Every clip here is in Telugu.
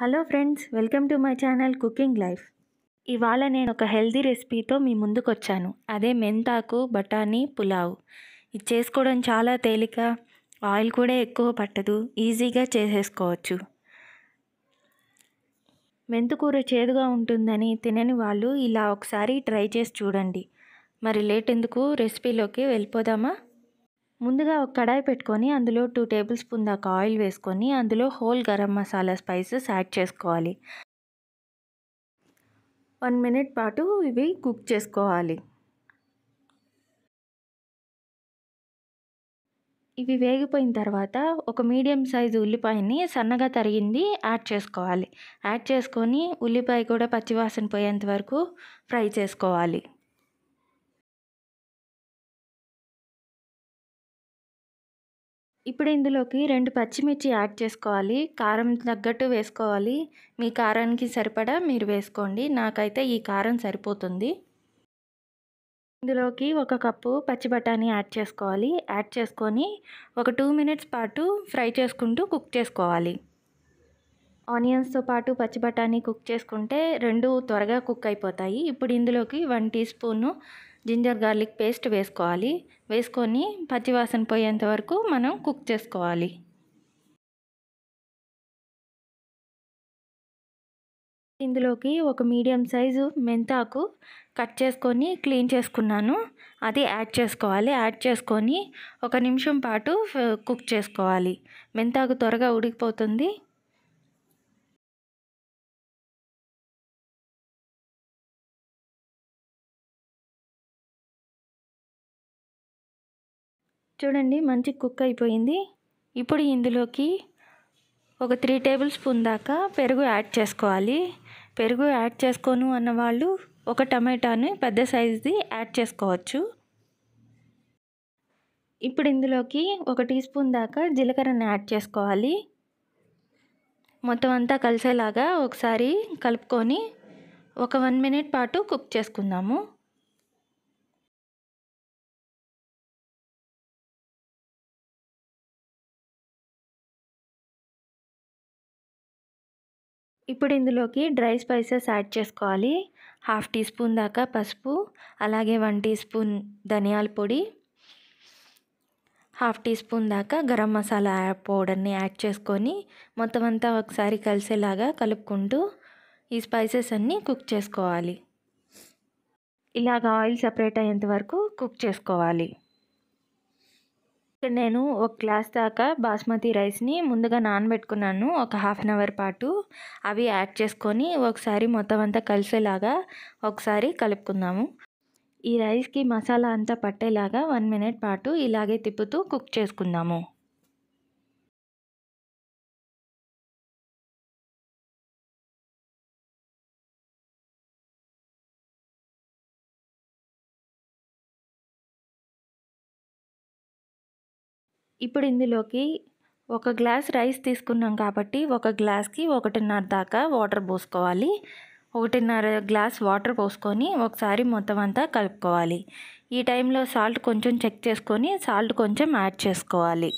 hello friends welcome to my channel cooking life ఇవాళ నేను ఒక హెల్దీ రెసిపీతో మీ ముందుకు వచ్చాను అదే మెంతాకు బఠానీ పులావ్ ఇది చేసుకోవడం చాలా తేలిక ఆయిల్ కూడా ఎక్కువ పట్టదు ఈజీగా చేసేసుకోవచ్చు మెంతుకూర చేదుగా ఉంటుందని తినని వాళ్ళు ఇలా ఒకసారి ట్రై చేసి చూడండి మరి లేట్ ఎందుకు రెసిపీలోకి వెళ్ళిపోదామా ముందుగా ఒక కడాయి పెట్టుకొని అందులో టూ టేబుల్ స్పూన్ దాకా ఆయిల్ వేసుకొని అందులో whole garam masala spices add చేసుకోవాలి వన్ మినిట్ పాటు ఇవి కుక్ చేసుకోవాలి ఇవి వేగిపోయిన తర్వాత ఒక మీడియం సైజు ఉల్లిపాయని సన్నగా తరిగింది యాడ్ చేసుకోవాలి యాడ్ చేసుకొని ఉల్లిపాయ కూడా పచ్చివాసన పోయేంత వరకు ఫ్రై చేసుకోవాలి ఇప్పుడు ఇందులోకి రెండు పచ్చిమిర్చి యాడ్ చేసుకోవాలి కారం తగ్గట్టు వేసుకోవాలి మీ కారానికి సరిపడా మీరు వేసుకోండి నాకైతే ఈ కారం సరిపోతుంది ఇందులోకి ఒక కప్పు పచ్చి బఠానీ యాడ్ చేసుకోవాలి యాడ్ చేసుకొని ఒక టూ మినిట్స్ పాటు ఫ్రై చేసుకుంటూ కుక్ చేసుకోవాలి ఆనియన్స్తో పాటు పచ్చి బఠానీ కుక్ చేసుకుంటే రెండు త్వరగా కుక్ అయిపోతాయి ఇప్పుడు ఇందులోకి one teaspoon ginger garlic paste వేసుకోవాలి వేసుకొని పచ్చివాసన పోయేంత వరకు మనం కుక్ చేసుకోవాలి ఇందులోకి ఒక మీడియం సైజు మెంతాకు కట్ చేసుకొని క్లీన్ చేసుకున్నాను అది యాడ్ చేసుకోవాలి యాడ్ చేసుకొని ఒక నిమిషం పాటు కుక్ చేసుకోవాలి మెంతాకు త్వరగా ఉడికిపోతుంది చూడండి మంచి కుక్ అయిపోయింది ఇప్పుడు ఇందులోకి ఒక త్రీ టేబుల్ స్పూన్ దాకా పెరుగు యాడ్ చేసుకోవాలి పెరుగు యాడ్ చేసుకోను అన్నవాళ్ళు ఒక టమాటాని పెద్ద సైజుది యాడ్ చేసుకోవచ్చు ఇప్పుడు ఇందులోకి ఒక టీ స్పూన్ దాకా జీలకర్రని యాడ్ చేసుకోవాలి మొత్తం అంతా కలిసేలాగా ఒకసారి కలుపుకొని ఒక వన్ మినిట్ పాటు కుక్ చేసుకుందాము ఇప్పుడు ఇందులోకి డ్రై స్పైసెస్ యాడ్ చేసుకోవాలి హాఫ్ టీ స్పూన్ దాకా పసుపు అలాగే వన్ టీ స్పూన్ ధనియాల పొడి హాఫ్ టీ స్పూన్ దాకా గరం మసాలా పౌడర్ని యాడ్ చేసుకొని మొత్తం అంతా ఒకసారి కలిసేలాగా కలుపుకుంటూ ఈ స్పైసెస్ అన్నీ కుక్ చేసుకోవాలి ఇలాగ ఆయిల్ సపరేట్ అయ్యేంత వరకు కుక్ చేసుకోవాలి ఇక్కడ నేను ఒక గ్లాస్ దాకా బాస్మతి రైస్ని ముందుగా నానబెట్టుకున్నాను ఒక హాఫ్ అన్ అవర్ పాటు అవి యాడ్ చేసుకొని ఒకసారి మొత్తం అంతా కలిసేలాగా ఒకసారి కలుపుకుందాము ఈ రైస్కి మసాలా అంతా పట్టేలాగా వన్ మినిట్ పాటు ఇలాగే తిప్పుతూ కుక్ చేసుకుందాము ఇప్పుడు ఇందులోకి ఒక గ్లాస్ రైస్ తీసుకున్నాం కాబట్టి ఒక గ్లాస్కి ఒకటిన్నర దాకా వాటర్ పోసుకోవాలి ఒకటిన్నర గ్లాస్ వాటర్ పోసుకొని ఒకసారి మొత్తం అంతా కలుపుకోవాలి ఈ టైంలో సాల్ట్ కొంచెం చెక్ చేసుకొని సాల్ట్ కొంచెం యాడ్ చేసుకోవాలి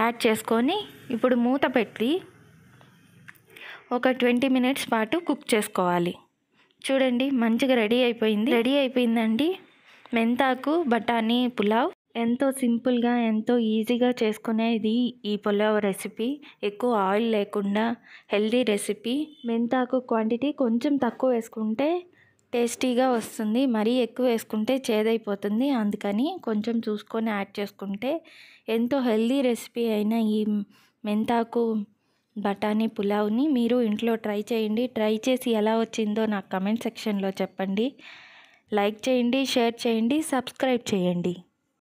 యాడ్ చేసుకొని ఇప్పుడు మూత పెట్టి ఒక ట్వంటీ మినిట్స్ పాటు కుక్ చేసుకోవాలి చూడండి మంచిగా రెడీ అయిపోయింది రెడీ అయిపోయిందండి మెంతాకు బఠానీ పులావ్ ఎంతో సింపుల్గా ఎంతో ఈజీగా చేసుకునేది ఈ పులావ్ రెసిపీ ఎక్కువ ఆయిల్ లేకుండా హెల్దీ రెసిపీ మెంతాకు క్వాంటిటీ కొంచెం తక్కువ వేసుకుంటే టేస్టీగా వస్తుంది మరీ ఎక్కువ వేసుకుంటే చేదైపోతుంది అందుకని కొంచెం చూసుకొని యాడ్ చేసుకుంటే ఎంతో హెల్దీ రెసిపీ అయిన ఈ మెంతాకు బఠానీ పులావ్ని మీరు ఇంట్లో ట్రై చేయండి ట్రై చేసి ఎలా వచ్చిందో నాకు కమెంట్ సెక్షన్లో చెప్పండి లైక్ చేయండి షేర్ చేయండి సబ్స్క్రైబ్ చేయండి